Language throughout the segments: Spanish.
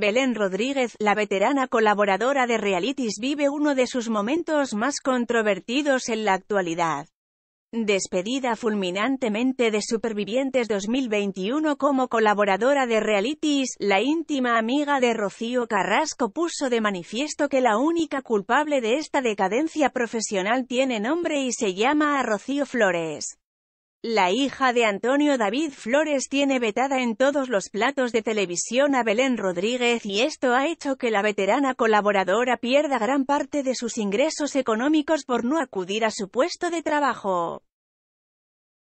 Belén Rodríguez, la veterana colaboradora de Realities vive uno de sus momentos más controvertidos en la actualidad. Despedida fulminantemente de Supervivientes 2021 como colaboradora de Realities, la íntima amiga de Rocío Carrasco puso de manifiesto que la única culpable de esta decadencia profesional tiene nombre y se llama a Rocío Flores. La hija de Antonio David Flores tiene vetada en todos los platos de televisión a Belén Rodríguez y esto ha hecho que la veterana colaboradora pierda gran parte de sus ingresos económicos por no acudir a su puesto de trabajo.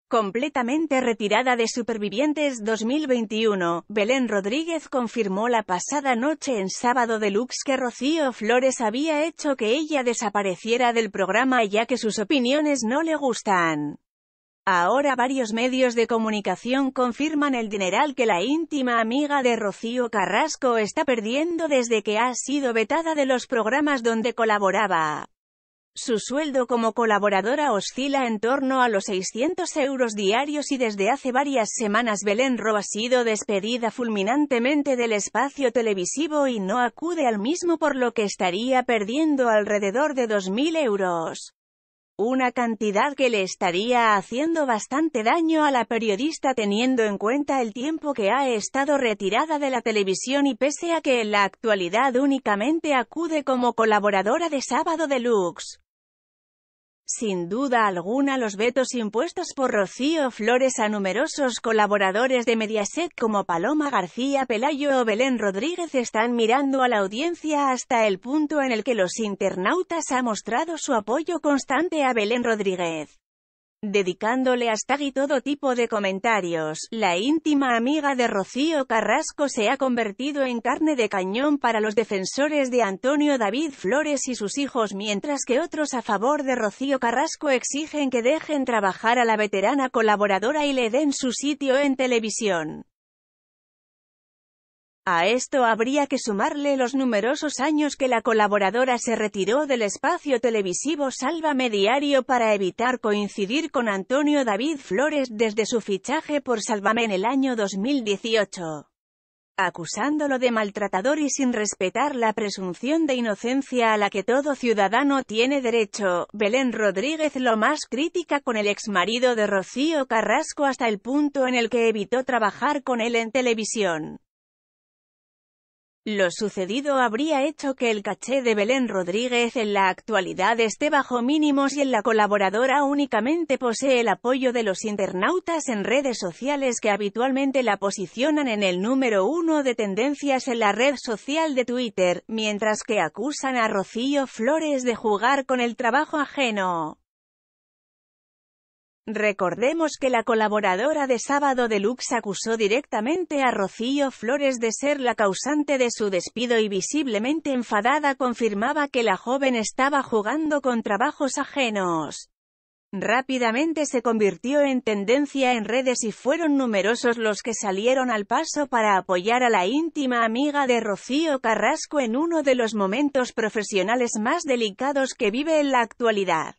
Completamente retirada de Supervivientes 2021, Belén Rodríguez confirmó la pasada noche en Sábado Deluxe que Rocío Flores había hecho que ella desapareciera del programa ya que sus opiniones no le gustan. Ahora varios medios de comunicación confirman el dineral que la íntima amiga de Rocío Carrasco está perdiendo desde que ha sido vetada de los programas donde colaboraba. Su sueldo como colaboradora oscila en torno a los 600 euros diarios y desde hace varias semanas Belén Ro ha sido despedida fulminantemente del espacio televisivo y no acude al mismo por lo que estaría perdiendo alrededor de 2.000 euros una cantidad que le estaría haciendo bastante daño a la periodista teniendo en cuenta el tiempo que ha estado retirada de la televisión y pese a que en la actualidad únicamente acude como colaboradora de Sábado Deluxe. Sin duda alguna los vetos impuestos por Rocío Flores a numerosos colaboradores de Mediaset como Paloma García Pelayo o Belén Rodríguez están mirando a la audiencia hasta el punto en el que los internautas ha mostrado su apoyo constante a Belén Rodríguez dedicándole hasta y todo tipo de comentarios. La íntima amiga de Rocío Carrasco se ha convertido en carne de cañón para los defensores de Antonio David Flores y sus hijos mientras que otros a favor de Rocío Carrasco exigen que dejen trabajar a la veterana colaboradora y le den su sitio en televisión. A esto habría que sumarle los numerosos años que la colaboradora se retiró del espacio televisivo Sálvame Diario para evitar coincidir con Antonio David Flores desde su fichaje por Sálvame en el año 2018 acusándolo de maltratador y sin respetar la presunción de inocencia a la que todo ciudadano tiene derecho. Belén Rodríguez lo más crítica con el exmarido de Rocío Carrasco hasta el punto en el que evitó trabajar con él en televisión. Lo sucedido habría hecho que el caché de Belén Rodríguez en la actualidad esté bajo mínimos y en la colaboradora únicamente posee el apoyo de los internautas en redes sociales que habitualmente la posicionan en el número uno de tendencias en la red social de Twitter, mientras que acusan a Rocío Flores de jugar con el trabajo ajeno. Recordemos que la colaboradora de Sábado Deluxe acusó directamente a Rocío Flores de ser la causante de su despido y visiblemente enfadada confirmaba que la joven estaba jugando con trabajos ajenos. Rápidamente se convirtió en tendencia en redes y fueron numerosos los que salieron al paso para apoyar a la íntima amiga de Rocío Carrasco en uno de los momentos profesionales más delicados que vive en la actualidad.